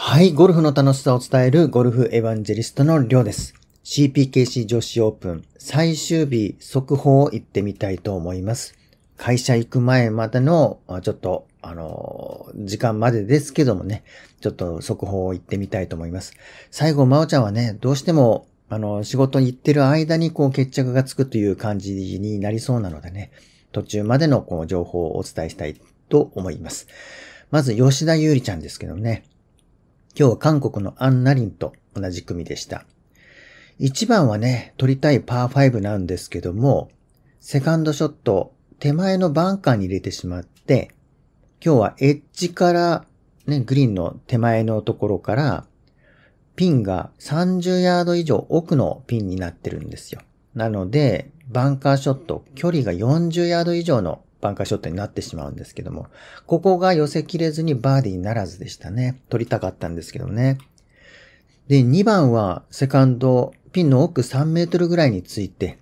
はい、ゴルフの楽しさを伝えるゴルフエヴァンジェリストのりょうです。CPKC 女子オープン最終日速報行ってみたいと思います。会社行く前までの、ちょっと、あの、時間までですけどもね、ちょっと速報を行ってみたいと思います。最後、まおちゃんはね、どうしても、あの、仕事に行ってる間にこう決着がつくという感じになりそうなのでね、途中までのこう情報をお伝えしたいと思います。まず、吉田優里ちゃんですけどね、今日は韓国のアンナリンと同じ組でした。1番はね、取りたいパー5なんですけども、セカンドショット、手前のバンカーに入れてしまって、今日はエッジから、ね、グリーンの手前のところから、ピンが30ヤード以上奥のピンになってるんですよ。なので、バンカーショット、距離が40ヤード以上のバンカーショットになってしまうんですけども、ここが寄せきれずにバーディーならずでしたね。取りたかったんですけどね。で、2番はセカンド、ピンの奥3メートルぐらいについて、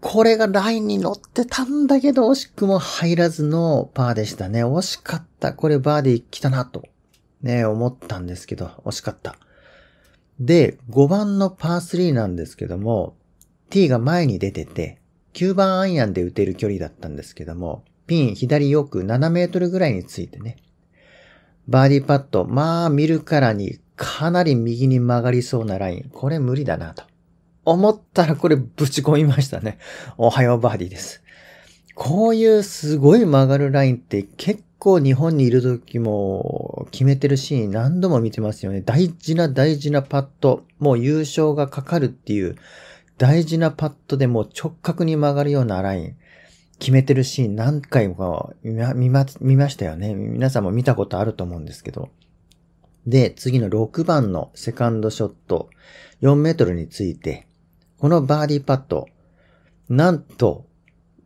これがラインに乗ってたんだけど、惜しくも入らずのパーでしたね。惜しかった。これバーディー来たなと、ね、思ったんですけど、惜しかった。で、5番のパー3なんですけども、T が前に出てて、9番アイアンで打てる距離だったんですけども、ピン左奥7メートルぐらいについてね、バーディーパット、まあ見るからにかなり右に曲がりそうなライン、これ無理だなと。思ったらこれぶち込みましたね。おはようバーディーです。こういうすごい曲がるラインって結構日本にいる時も決めてるシーン何度も見てますよね。大事な大事なパット、もう優勝がかかるっていう大事なパットでも直角に曲がるようなライン、決めてるシーン何回も見ま、見ましたよね。皆さんも見たことあると思うんですけど。で、次の6番のセカンドショット、4メートルについて、このバーディーパット、なんと、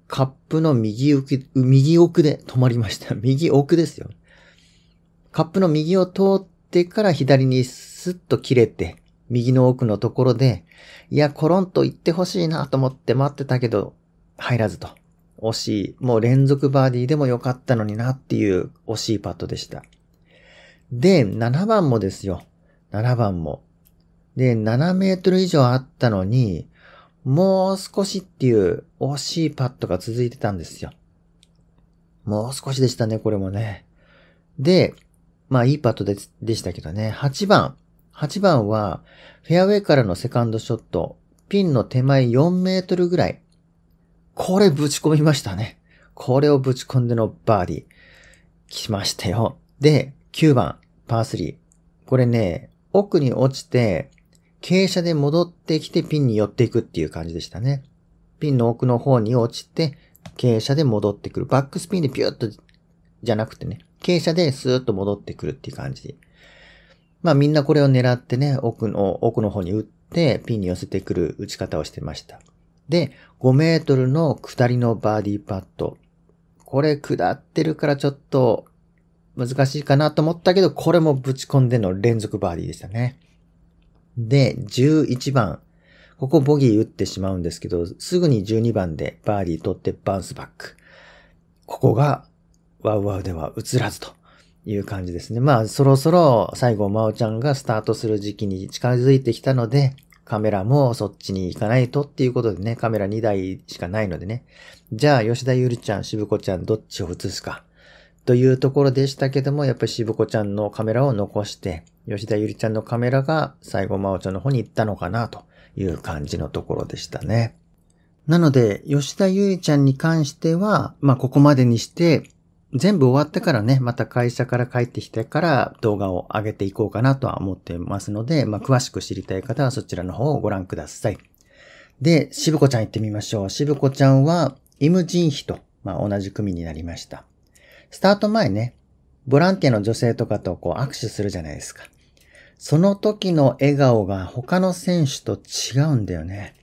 カップの右奥、右奥で止まりました。右奥ですよ。カップの右を通ってから左にスッと切れて、右の奥のところで、いや、コロンと行ってほしいなと思って待ってたけど、入らずと。惜しい。もう連続バーディーでもよかったのになっていう惜しいパットでした。で、7番もですよ。7番も。で、7メートル以上あったのに、もう少しっていう惜しいパットが続いてたんですよ。もう少しでしたね、これもね。で、まあいいパットででしたけどね、8番。8番は、フェアウェイからのセカンドショット、ピンの手前4メートルぐらい。これぶち込みましたね。これをぶち込んでのバーディー。来ましたよ。で、9番、パー3。これね、奥に落ちて、傾斜で戻ってきてピンに寄っていくっていう感じでしたね。ピンの奥の方に落ちて、傾斜で戻ってくる。バックスピンでピューッと、じゃなくてね、傾斜でスーッと戻ってくるっていう感じまあみんなこれを狙ってね、奥の、奥の方に打ってピンに寄せてくる打ち方をしてました。で、5メートルの下りのバーディーパット。これ下ってるからちょっと難しいかなと思ったけど、これもぶち込んでの連続バーディーでしたね。で、11番。ここボギー打ってしまうんですけど、すぐに12番でバーディー取ってバウンスバック。ここが、ワウワウでは映らずという感じですね。まあ、そろそろ最後、まおちゃんがスタートする時期に近づいてきたので、カメラもそっちに行かないとっていうことでね、カメラ2台しかないのでね。じゃあ、吉田ゆりちゃん、渋子ちゃん、どっちを映すか。というところでしたけども、やっぱり渋子ちゃんのカメラを残して、吉田ゆりちゃんのカメラが最後、まおちゃんの方に行ったのかなという感じのところでしたね。なので、吉田ゆりちゃんに関しては、まあ、ここまでにして、全部終わってからね、また会社から帰ってきてから動画を上げていこうかなとは思ってますので、まあ、詳しく知りたい方はそちらの方をご覧ください。で、しぶこちゃん行ってみましょう。しぶこちゃんは、イムジンヒと、まあ、同じ組になりました。スタート前ね、ボランティアの女性とかとこう握手するじゃないですか。その時の笑顔が他の選手と違うんだよね。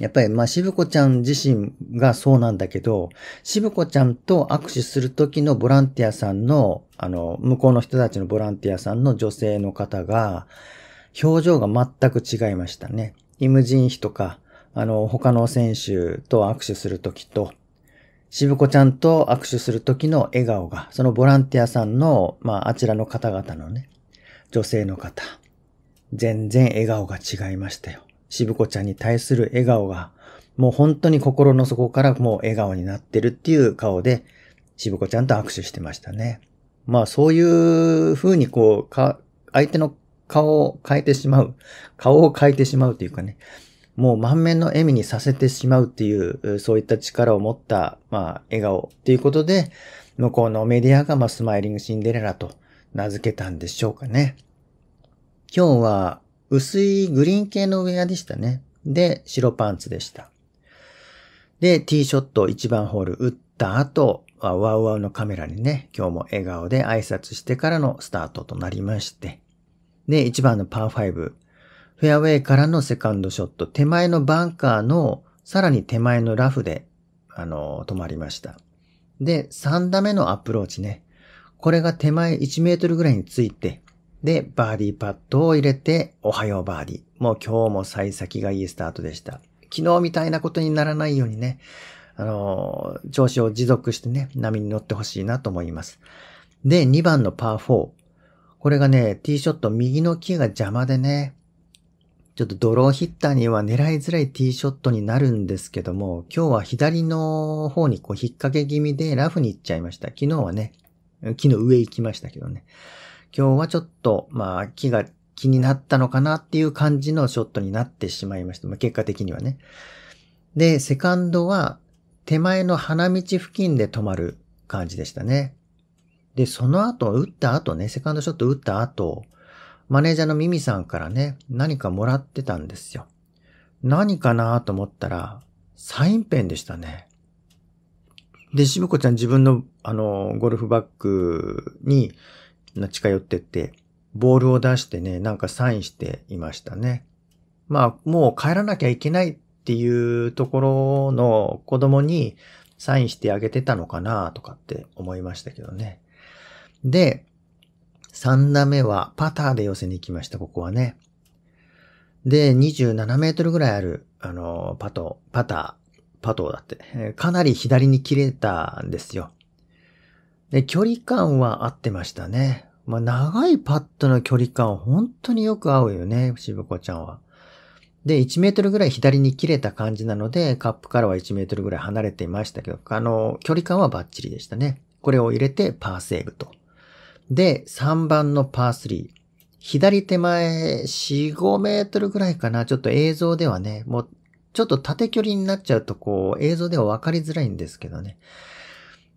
やっぱり、まあ、渋子ちゃん自身がそうなんだけど、しぶ子ちゃんと握手するときのボランティアさんの、あの、向こうの人たちのボランティアさんの女性の方が、表情が全く違いましたね。イムジンヒとか、あの、他の選手と握手するときと、ぶ子ちゃんと握手するときの笑顔が、そのボランティアさんの、まあ、あちらの方々のね、女性の方、全然笑顔が違いましたよ。渋子ちゃんに対する笑顔が、もう本当に心の底からもう笑顔になってるっていう顔で、渋子ちゃんと握手してましたね。まあそういう風にこう、か、相手の顔を変えてしまう。顔を変えてしまうというかね。もう満面の笑みにさせてしまうっていう、そういった力を持った、まあ、笑顔っていうことで、向こうのメディアが、まあ、スマイリングシンデレラと名付けたんでしょうかね。今日は、薄いグリーン系のウェアでしたね。で、白パンツでした。で、ティーショット1番ホール打った後、ワウワウのカメラにね、今日も笑顔で挨拶してからのスタートとなりまして。で、1番のパー5、フェアウェイからのセカンドショット、手前のバンカーの、さらに手前のラフで、あの、止まりました。で、3打目のアプローチね。これが手前1メートルぐらいについて、で、バーディーパットを入れて、おはようバーディー。もう今日も幸先がいいスタートでした。昨日みたいなことにならないようにね、あのー、調子を持続してね、波に乗ってほしいなと思います。で、2番のパー4。これがね、ティーショット右の木が邪魔でね、ちょっとドローヒッターには狙いづらいティーショットになるんですけども、今日は左の方にこう引っ掛け気味でラフに行っちゃいました。昨日はね、木の上行きましたけどね。今日はちょっと、まあ、木が気になったのかなっていう感じのショットになってしまいました。まあ、結果的にはね。で、セカンドは手前の花道付近で止まる感じでしたね。で、その後、打った後ね、セカンドショット打った後、マネージャーのミミさんからね、何かもらってたんですよ。何かなと思ったら、サインペンでしたね。で、しぶこちゃん自分の、あの、ゴルフバッグに、近寄ってって、ボールを出してね、なんかサインしていましたね。まあ、もう帰らなきゃいけないっていうところの子供にサインしてあげてたのかなとかって思いましたけどね。で、3打目はパターで寄せに行きました、ここはね。で、27メートルぐらいある、あの、パト、パター、パトだって、かなり左に切れたんですよ。で、距離感は合ってましたね。まあ、長いパットの距離感本当によく合うよね、渋子ちゃんは。で、1メートルぐらい左に切れた感じなので、カップからは1メートルぐらい離れていましたけど、あの、距離感はバッチリでしたね。これを入れてパーセーブと。で、3番のパー3。左手前4、5メートルぐらいかな。ちょっと映像ではね、もうちょっと縦距離になっちゃうとこう映像では分かりづらいんですけどね。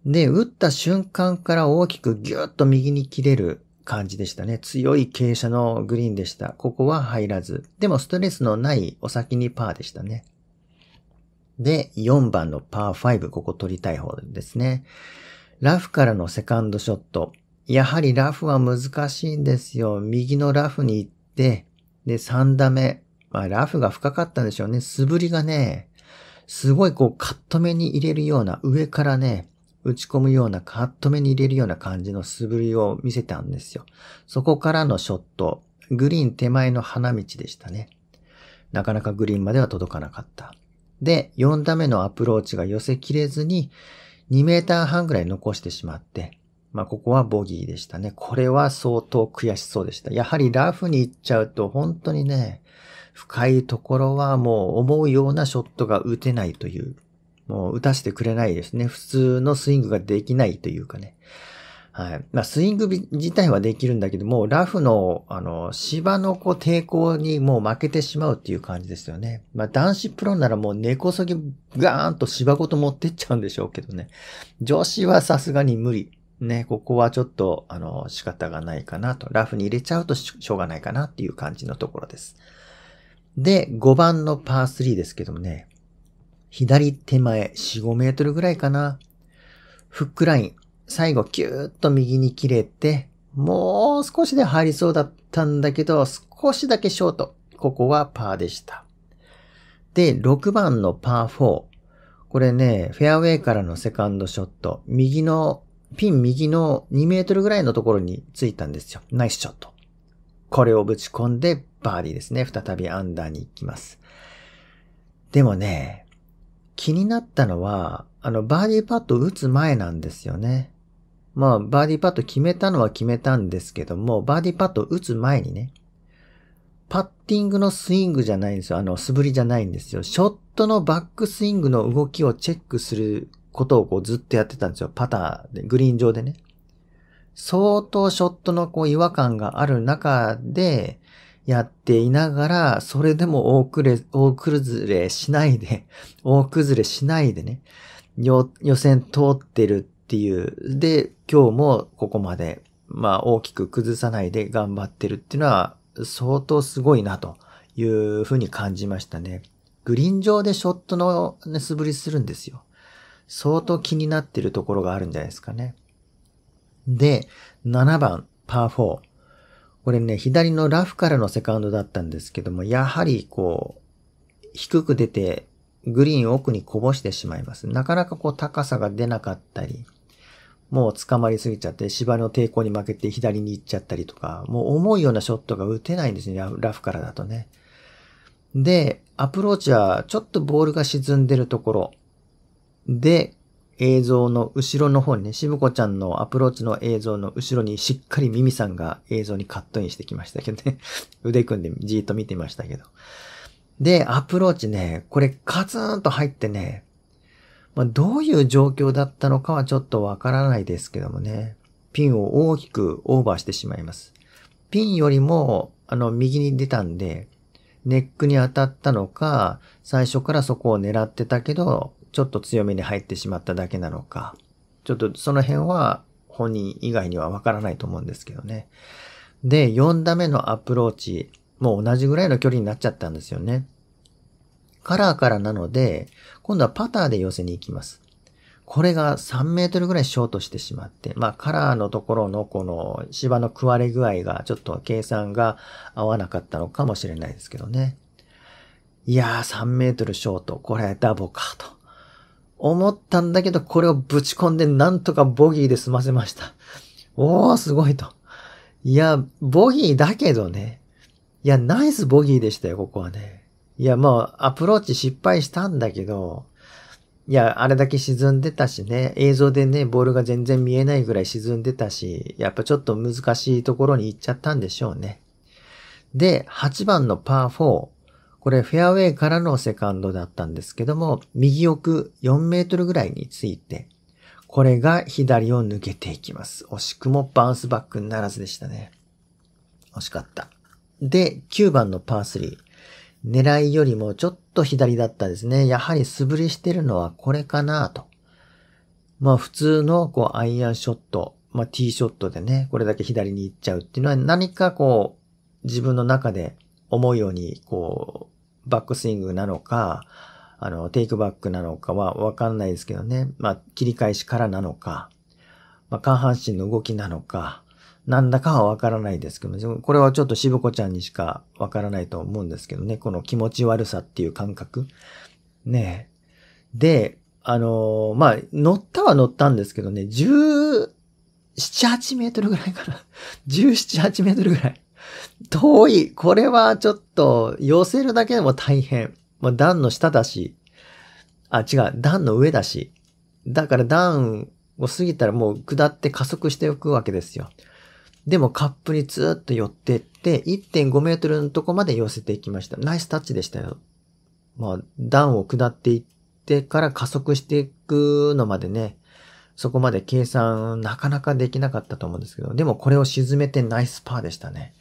で、打った瞬間から大きくギュッと右に切れる感じでしたね。強い傾斜のグリーンでした。ここは入らず。でもストレスのないお先にパーでしたね。で、4番のパー5、ここ取りたい方ですね。ラフからのセカンドショット。やはりラフは難しいんですよ。右のラフに行って、で、3打目。まあ、ラフが深かったんでしょうね。素振りがね、すごいこうカット目に入れるような上からね、打ち込むようなカット目に入れるような感じの素振りを見せたんですよ。そこからのショット、グリーン手前の花道でしたね。なかなかグリーンまでは届かなかった。で、4打目のアプローチが寄せきれずに、2メーター半ぐらい残してしまって、まあ、ここはボギーでしたね。これは相当悔しそうでした。やはりラフに行っちゃうと本当にね、深いところはもう思うようなショットが打てないという、もう打たせてくれないですね。普通のスイングができないというかね。はい。まあ、スイング自体はできるんだけども、ラフの、あの、芝のこう抵抗にもう負けてしまうっていう感じですよね。まあ、男子プロならもう根こそぎガーンと芝ごと持ってっちゃうんでしょうけどね。女子はさすがに無理。ね、ここはちょっと、あの、仕方がないかなと。ラフに入れちゃうとしょうがないかなっていう感じのところです。で、5番のパー3ですけどもね、左手前4、5メートルぐらいかな。フックライン、最後キューッと右に切れて、もう少しで入りそうだったんだけど、少しだけショート。ここはパーでした。で、6番のパー4。これね、フェアウェイからのセカンドショット。右の、ピン右の2メートルぐらいのところについたんですよ。ナイスショット。これをぶち込んでバーディーですね。再びアンダーに行きます。でもね、気になったのは、あの、バーディーパットを打つ前なんですよね。まあ、バーディーパット決めたのは決めたんですけども、バーディーパットを打つ前にね、パッティングのスイングじゃないんですよ。あの、素振りじゃないんですよ。ショットのバックスイングの動きをチェックすることをこうずっとやってたんですよ。パターで、グリーン上でね。相当ショットのこう違和感がある中で、やっていながら、それでも大崩れ、大崩れしないで、大崩れしないでね、予選通ってるっていう、で、今日もここまで、まあ大きく崩さないで頑張ってるっていうのは、相当すごいなというふうに感じましたね。グリーン上でショットのね、素振りするんですよ。相当気になってるところがあるんじゃないですかね。で、7番、パー4。これね、左のラフからのセカンドだったんですけども、やはりこう、低く出て、グリーン奥にこぼしてしまいます。なかなかこう高さが出なかったり、もう捕まりすぎちゃって、芝の抵抗に負けて左に行っちゃったりとか、もう思うようなショットが打てないんですね、ラフからだとね。で、アプローチはちょっとボールが沈んでるところで、映像の後ろの方にね、しぶこちゃんのアプローチの映像の後ろにしっかりミミさんが映像にカットインしてきましたけどね。腕組んでじーっと見てましたけど。で、アプローチね、これカツンと入ってね、まあ、どういう状況だったのかはちょっとわからないですけどもね、ピンを大きくオーバーしてしまいます。ピンよりも、あの、右に出たんで、ネックに当たったのか、最初からそこを狙ってたけど、ちょっと強めに入ってしまっただけなのか、ちょっとその辺は本人以外にはわからないと思うんですけどね。で、4打目のアプローチ、もう同じぐらいの距離になっちゃったんですよね。カラーからなので、今度はパターで寄せに行きます。これが3メートルぐらいショートしてしまって、まあカラーのところのこの芝の食われ具合がちょっと計算が合わなかったのかもしれないですけどね。いやー3メートルショート、これダボかと。思ったんだけど、これをぶち込んでなんとかボギーで済ませました。おー、すごいと。いや、ボギーだけどね。いや、ナイスボギーでしたよ、ここはね。いや、まあ、アプローチ失敗したんだけど、いや、あれだけ沈んでたしね、映像でね、ボールが全然見えないぐらい沈んでたし、やっぱちょっと難しいところに行っちゃったんでしょうね。で、8番のパー4。これフェアウェイからのセカンドだったんですけども、右奥4メートルぐらいについて、これが左を抜けていきます。惜しくもバウンスバックならずでしたね。惜しかった。で、9番のパー3。狙いよりもちょっと左だったですね。やはり素振りしてるのはこれかなと。まあ普通のこうアイアンショット、まあティーショットでね、これだけ左に行っちゃうっていうのは何かこう自分の中で思うようにこうバックスイングなのか、あの、テイクバックなのかはわかんないですけどね。まあ、切り返しからなのか、まあ、下半身の動きなのか、なんだかはわからないですけど、これはちょっとしぶこちゃんにしかわからないと思うんですけどね。この気持ち悪さっていう感覚。ねえ。で、あのー、まあ、乗ったは乗ったんですけどね、17、8メートルぐらいかな。17、8メートルぐらい。遠い。これはちょっと、寄せるだけでも大変。まあ、段の下だし。あ、違う。段の上だし。だから段を過ぎたらもう下って加速しておくわけですよ。でもカップにずっと寄ってって、1.5メートルのとこまで寄せていきました。ナイスタッチでしたよ。まあ、段を下っていってから加速していくのまでね、そこまで計算なかなかできなかったと思うんですけど、でもこれを沈めてナイスパーでしたね。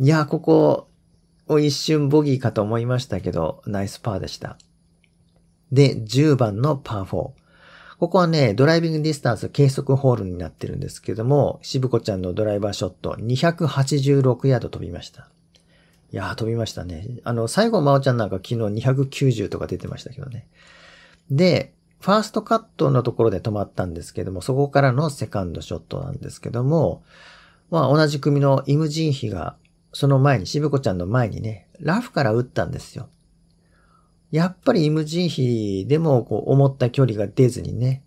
いや、ここを一瞬ボギーかと思いましたけど、ナイスパーでした。で、10番のパー4。ここはね、ドライビングディスタンス計測ホールになってるんですけども、渋子ちゃんのドライバーショット286ヤード飛びました。いやー飛びましたね。あの、最後、まおちゃんなんか昨日290とか出てましたけどね。で、ファーストカットのところで止まったんですけども、そこからのセカンドショットなんですけども、まあ同じ組のイムジンヒがその前に、しぶ子ちゃんの前にね、ラフから打ったんですよ。やっぱりイムジンヒでもこう思った距離が出ずにね、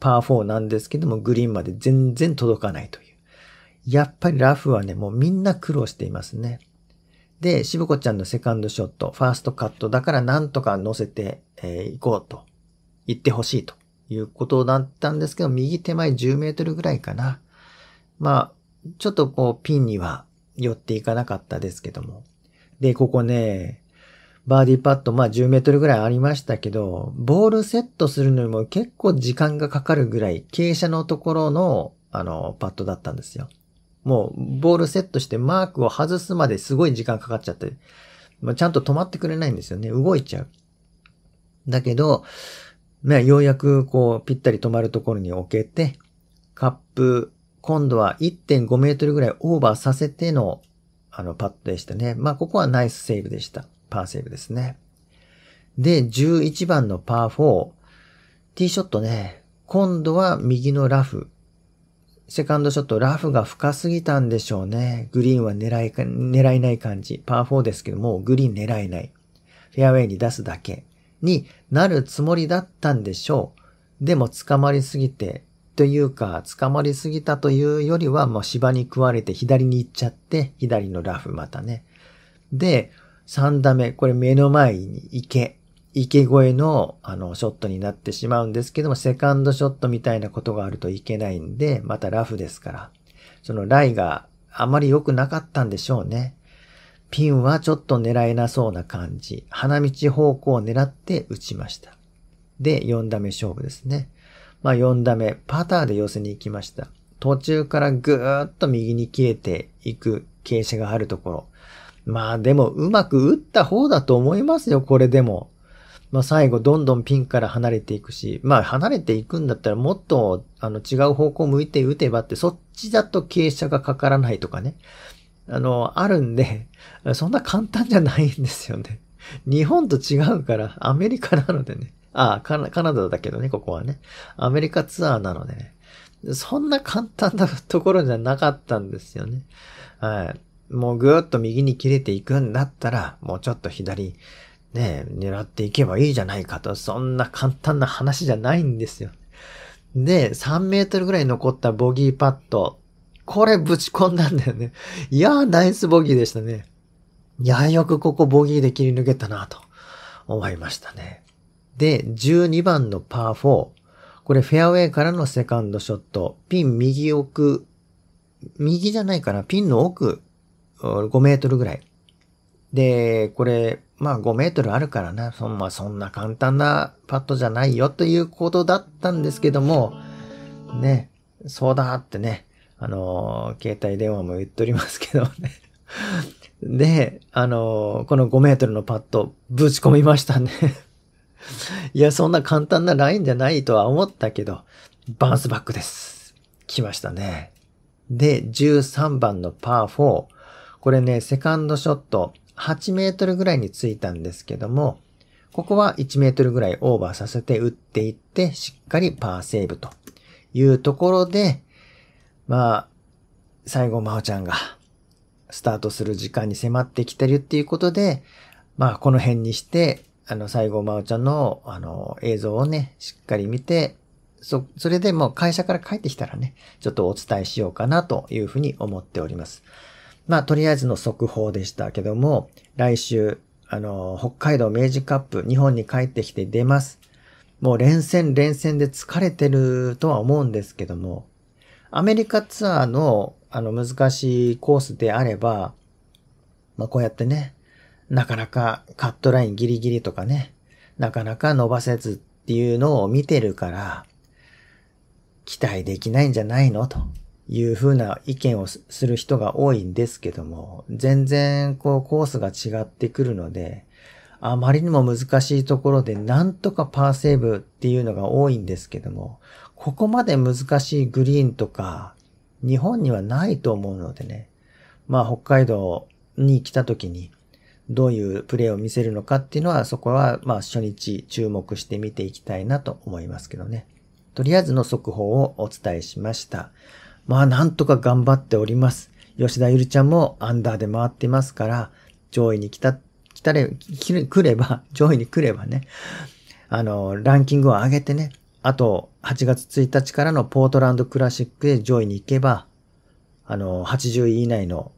パー4なんですけどもグリーンまで全然届かないという。やっぱりラフはね、もうみんな苦労していますね。で、しぶ子ちゃんのセカンドショット、ファーストカットだからなんとか乗せてい、えー、こうと、言ってほしいということだったんですけど、右手前10メートルぐらいかな。まあ、ちょっとこうピンには寄っていかなかったですけども。で、ここね、バーディーパット、まあ10メートルぐらいありましたけど、ボールセットするのにも結構時間がかかるぐらい、傾斜のところの、あの、パットだったんですよ。もう、ボールセットしてマークを外すまですごい時間かかっちゃって、まあ、ちゃんと止まってくれないんですよね。動いちゃう。だけど、ね、ようやくこう、ぴったり止まるところに置けて、カップ今度は1.5メートルぐらいオーバーさせての、あの、パットでしたね。まあ、ここはナイスセーブでした。パーセーブですね。で、11番のパー4。ティーショットね、今度は右のラフ。セカンドショット、ラフが深すぎたんでしょうね。グリーンは狙いか、狙えない感じ。パー4ですけども、グリーン狙えない。フェアウェイに出すだけになるつもりだったんでしょう。でも捕まりすぎて、というか、捕まりすぎたというよりは、もう芝に食われて左に行っちゃって、左のラフまたね。で、3打目、これ目の前に池、池越えの、あの、ショットになってしまうんですけども、セカンドショットみたいなことがあるといけないんで、またラフですから。そのライがあまり良くなかったんでしょうね。ピンはちょっと狙えなそうな感じ。花道方向を狙って打ちました。で、4打目勝負ですね。まあ4打目、パターで寄せに行きました。途中からぐーっと右に切れていく傾斜があるところ。まあでもうまく打った方だと思いますよ、これでも。まあ最後どんどんピンから離れていくし、まあ離れていくんだったらもっとあの違う方向向いて打てばって、そっちだと傾斜がかからないとかね。あの、あるんで、そんな簡単じゃないんですよね。日本と違うから、アメリカなのでね。ああ、カナダだけどね、ここはね。アメリカツアーなのでね。そんな簡単なところじゃなかったんですよね。はい。もうぐーっと右に切れていくんだったら、もうちょっと左、ね、狙っていけばいいじゃないかと、そんな簡単な話じゃないんですよ。で、3メートルぐらい残ったボギーパット。これぶち込んだんだよね。いやー、ナイスボギーでしたね。いやー、よくここボギーで切り抜けたなと思いましたね。で、12番のパー4。これフェアウェイからのセカンドショット。ピン右奥、右じゃないかな、ピンの奥、5メートルぐらい。で、これ、まあ5メートルあるからな、そ,、まあ、そんな簡単なパットじゃないよということだったんですけども、ね、そうだってね、あの携帯電話も言っておりますけどね。で、あのこの5メートルのパット、ぶち込みましたねいや、そんな簡単なラインじゃないとは思ったけど、バウンスバックです。来ましたね。で、13番のパー4。これね、セカンドショット、8メートルぐらいについたんですけども、ここは1メートルぐらいオーバーさせて打っていって、しっかりパーセーブというところで、まあ、最後、まおちゃんがスタートする時間に迫ってきてるっていうことで、まあ、この辺にして、あの、西郷真央ちゃんの、あの、映像をね、しっかり見て、そ、それでもう会社から帰ってきたらね、ちょっとお伝えしようかなというふうに思っております。まあ、とりあえずの速報でしたけども、来週、あの、北海道明治カップ、日本に帰ってきて出ます。もう連戦連戦で疲れてるとは思うんですけども、アメリカツアーの、あの、難しいコースであれば、まあ、こうやってね、なかなかカットラインギリギリとかね、なかなか伸ばせずっていうのを見てるから、期待できないんじゃないのというふうな意見をする人が多いんですけども、全然こうコースが違ってくるので、あまりにも難しいところでなんとかパーセーブっていうのが多いんですけども、ここまで難しいグリーンとか、日本にはないと思うのでね、まあ北海道に来た時に、どういうプレーを見せるのかっていうのは、そこは、まあ、初日注目して見ていきたいなと思いますけどね。とりあえずの速報をお伝えしました。まあ、なんとか頑張っております。吉田ゆりちゃんもアンダーで回ってますから、上位に来た、来たれ、来れば、上位に来ればね、あの、ランキングを上げてね、あと、8月1日からのポートランドクラシックで上位に行けば、あの、80位以内の、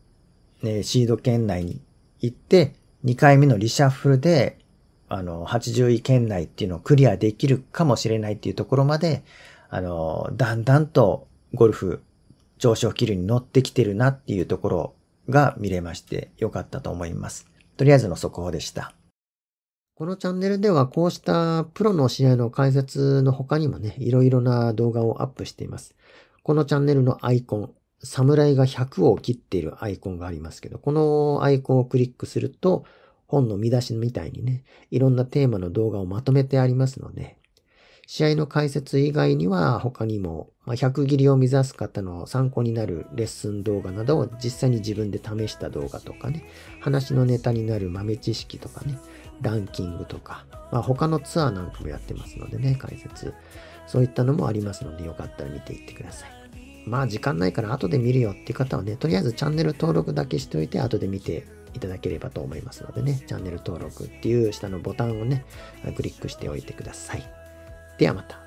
ね、シード圏内に行って、2回目のリシャッフルで、あの、80位圏内っていうのをクリアできるかもしれないっていうところまで、あの、だんだんとゴルフ上昇気流に乗ってきてるなっていうところが見れましてよかったと思います。とりあえずの速報でした。このチャンネルではこうしたプロの試合の解説の他にもね、いろいろな動画をアップしています。このチャンネルのアイコン、侍が100を切っているアイコンがありますけど、このアイコンをクリックすると、本の見出しみたいにね、いろんなテーマの動画をまとめてありますので、試合の解説以外には他にも、ま100切りを目指す方の参考になるレッスン動画などを実際に自分で試した動画とかね、話のネタになる豆知識とかね、ランキングとか、まあ、他のツアーなんかもやってますのでね、解説。そういったのもありますので、よかったら見ていってください。まあ時間ないから後で見るよっていう方はね、とりあえずチャンネル登録だけしておいて後で見ていただければと思いますのでね、チャンネル登録っていう下のボタンをね、クリックしておいてください。ではまた。